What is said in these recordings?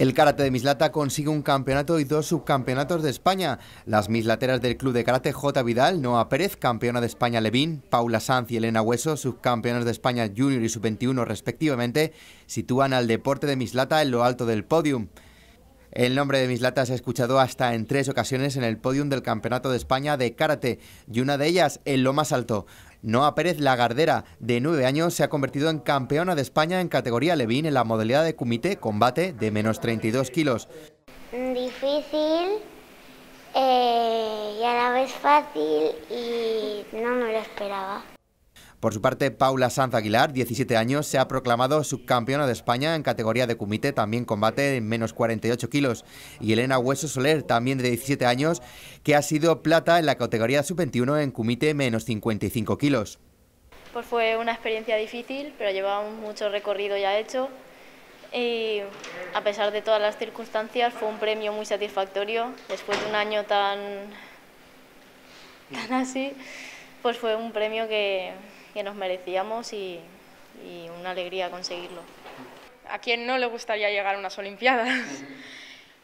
El karate de Mislata consigue un campeonato y dos subcampeonatos de España. Las mislateras del club de karate J. Vidal, Noa Pérez, campeona de España Levín, Paula Sanz y Elena Hueso, subcampeonas de España Junior y Sub-21 respectivamente, sitúan al deporte de Mislata en lo alto del podium. El nombre de Mislata se ha escuchado hasta en tres ocasiones en el podium del Campeonato de España de Karate y una de ellas en lo más alto. Noa Pérez Lagardera, de nueve años, se ha convertido en campeona de España en categoría Levín en la modalidad de comité combate de menos 32 kilos. Difícil eh, y a la vez fácil y no me lo esperaba. Por su parte, Paula Sanz Aguilar, 17 años, se ha proclamado subcampeona de España en categoría de cumite, también combate en menos 48 kilos. Y Elena Hueso Soler, también de 17 años, que ha sido plata en la categoría sub-21 en kumite menos 55 kilos. Pues fue una experiencia difícil, pero llevamos mucho recorrido ya hecho y a pesar de todas las circunstancias fue un premio muy satisfactorio después de un año tan, tan así pues fue un premio que, nos merecíamos y, una alegría conseguirlo. ¿A quién no le gustaría llegar a unas Olimpiadas?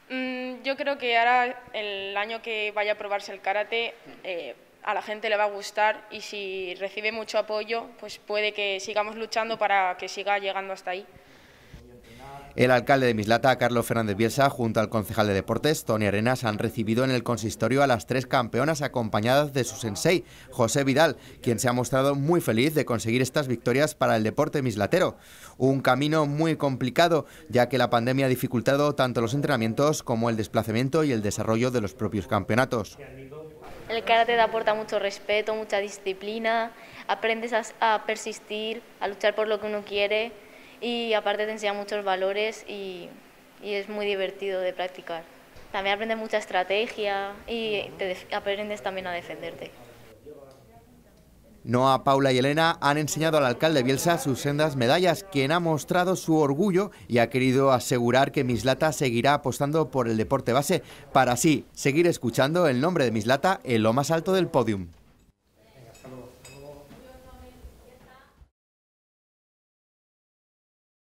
Mm, yo creo que ahora, el año que vaya a probarse el karate, eh, a la gente le va a gustar y si recibe mucho apoyo, pues puede que sigamos luchando para que siga llegando hasta ahí. El alcalde de Mislata, Carlos Fernández Bielsa, junto al concejal de deportes, Tony Arenas, han recibido en el consistorio a las tres campeonas acompañadas de su sensei, José Vidal, quien se ha mostrado muy feliz de conseguir estas victorias para el deporte mislatero. Un camino muy complicado, ya que la pandemia ha dificultado tanto los entrenamientos como el desplazamiento y el desarrollo de los propios campeonatos. El karate te aporta mucho respeto, mucha disciplina, aprendes a persistir, a luchar por lo que uno quiere y aparte te enseña muchos valores y, es muy divertido de practicar. También aprendes mucha estrategia y aprendes también a defenderte. Noa, Paula y Elena han enseñado al alcalde Bielsa sus sendas medallas, quien ha mostrado su orgullo y ha querido asegurar que Mislata seguirá apostando por el deporte base para así seguir escuchando el nombre de Mislata en lo más alto del podium.